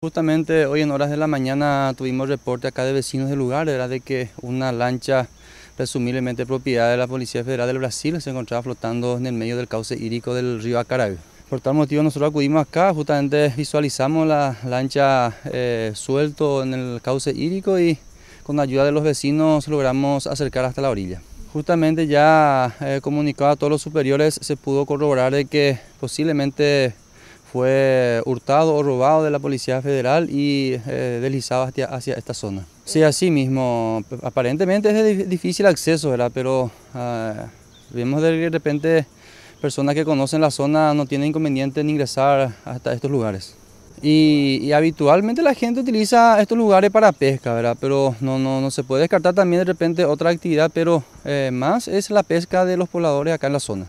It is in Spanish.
Justamente hoy en horas de la mañana tuvimos reporte acá de vecinos del lugar, era de que una lancha presumiblemente propiedad de la Policía Federal del Brasil se encontraba flotando en el medio del cauce hídrico del río Acaragüe. Por tal motivo nosotros acudimos acá, justamente visualizamos la lancha eh, suelto en el cauce hídrico y con ayuda de los vecinos logramos acercar hasta la orilla. Justamente ya eh, comunicado a todos los superiores se pudo corroborar de que posiblemente fue hurtado o robado de la Policía Federal y eh, deslizado hacia, hacia, esta zona. Sí, así mismo, aparentemente es de difícil acceso, ¿verdad? pero ah, vemos de repente personas que conocen la zona no tienen inconveniente en ingresar hasta estos lugares. Y, habitualmente la gente utiliza estos lugares para pesca, ¿verdad? Pero no, no, no se puede descartar también de repente otra actividad, pero eh, más es la pesca de los pobladores acá en la zona.